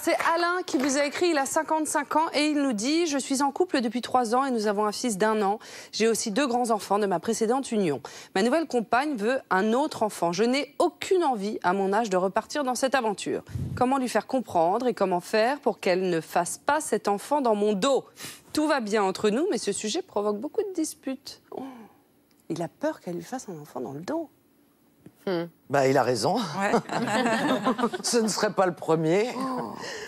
c'est Alain qui vous a écrit, il a 55 ans et il nous dit « Je suis en couple depuis 3 ans et nous avons un fils d'un an. J'ai aussi deux grands-enfants de ma précédente union. Ma nouvelle compagne veut un autre enfant. Je n'ai aucune envie à mon âge de repartir dans cette aventure. Comment lui faire comprendre et comment faire pour qu'elle ne fasse pas cet enfant dans mon dos Tout va bien entre nous, mais ce sujet provoque beaucoup de disputes. il a peur qu'elle lui fasse un enfant dans le dos. » Hmm. Bah, il a raison. Ce ne serait pas le premier.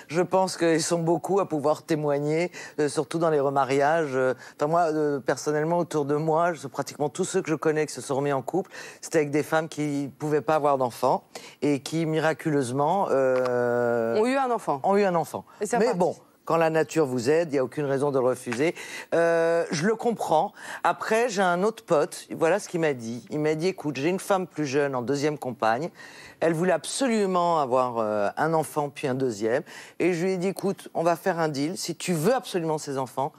Je pense qu'ils sont beaucoup à pouvoir témoigner, euh, surtout dans les remariages. Enfin, moi, euh, personnellement, autour de moi, je, pratiquement tous ceux que je connais qui se sont remis en couple, c'était avec des femmes qui ne pouvaient pas avoir d'enfants et qui, miraculeusement... Euh, ont eu un enfant. Ont eu un enfant. Mais bon, quand la nature vous aide, il n'y a aucune raison de le refuser. Euh, je le comprends. Après, j'ai un autre pote. Voilà ce qu'il m'a dit. Il m'a dit, écoute, j'ai une femme plus jeune en deuxième compagne. Elle voulait absolument avoir euh, un enfant puis un deuxième. Et je lui ai dit, écoute, on va faire un deal. Si tu veux absolument ces enfants,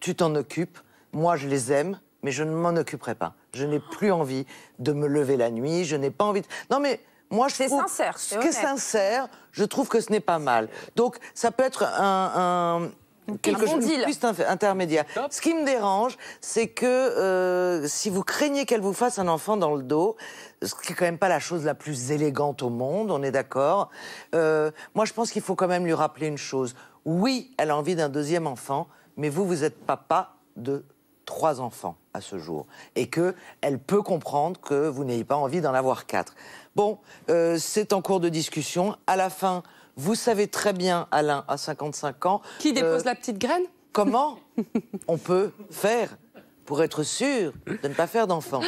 tu t'en occupes. Moi, je les aime, mais je ne m'en occuperai pas. Je n'ai plus envie de me lever la nuit. Je n'ai pas envie de... Non, mais moi, je trouve sincère, ce qui sincère, je trouve que ce n'est pas mal. Donc, ça peut être un, un quelque chose de intermédiaire. Ce qui me dérange, c'est que euh, si vous craignez qu'elle vous fasse un enfant dans le dos, ce qui est quand même pas la chose la plus élégante au monde, on est d'accord. Euh, moi, je pense qu'il faut quand même lui rappeler une chose. Oui, elle a envie d'un deuxième enfant, mais vous, vous êtes papa de trois enfants à ce jour et que elle peut comprendre que vous n'ayez pas envie d'en avoir quatre. Bon, euh, c'est en cours de discussion. À la fin, vous savez très bien, Alain, à 55 ans, qui euh, dépose la petite graine. Comment on peut faire pour être sûr de ne pas faire d'enfants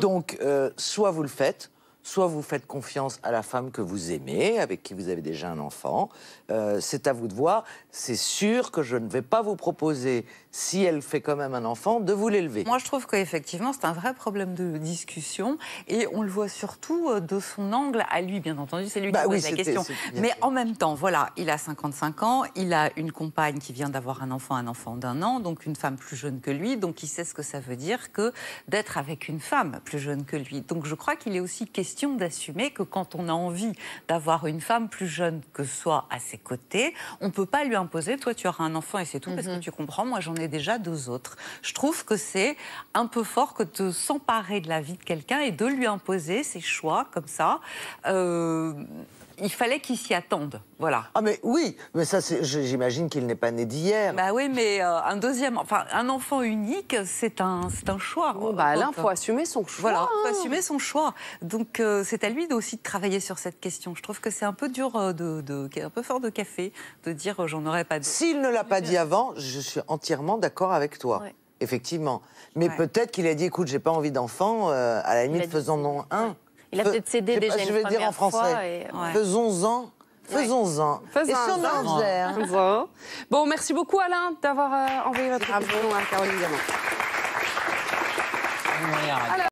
Donc, euh, soit vous le faites, soit vous faites confiance à la femme que vous aimez, avec qui vous avez déjà un enfant. Euh, c'est à vous de voir. C'est sûr que je ne vais pas vous proposer, si elle fait quand même un enfant, de vous l'élever. Moi, je trouve qu'effectivement, c'est un vrai problème de discussion. Et on le voit surtout euh, de son angle à lui, bien entendu. C'est lui qui bah pose la question. Mais en même temps, voilà, il a 55 ans, il a une compagne qui vient d'avoir un enfant, un enfant d'un an, donc une femme plus jeune que lui. Donc, il sait ce que ça veut dire que d'être avec une femme plus jeune que lui. Donc, je crois qu'il est aussi question d'assumer que quand on a envie d'avoir une femme plus jeune que soi à ses côtés, on ne peut pas lui imposer toi tu auras un enfant et c'est tout parce que mhm. tu comprends, moi j'en ai déjà deux autres. Je trouve que c'est un peu fort que de s'emparer de la vie de quelqu'un et de lui imposer ses choix comme ça. Euh, il fallait qu'il s'y attende, Voilà. Ah mais oui, mais ça c'est j'imagine qu'il n'est pas né d'hier. Bah oui, mais euh, un deuxième, enfin un enfant unique, c'est un, c'est un choix. Bon, bah Alain, faut euh, assumer son choix. Voilà, hein. faut assumer son choix. Donc euh, c'est à lui aussi de travailler sur cette question. Je trouve que c'est un peu dur de, un peu fort de café de dire j'en aurais pas. S'il ne l'a pas dit avant, je suis entièrement d'accord avec toi. effectivement. Mais peut-être qu'il a dit, écoute, j'ai pas envie d'enfant, à la limite, faisons-en un. Il a peut-être cédé déjà Je vais dire en français. Faisons-en Faisons-en. Faisons-en. Et si on en Bon, merci beaucoup Alain d'avoir euh, envoyé votre ah question à Caroline Diamant.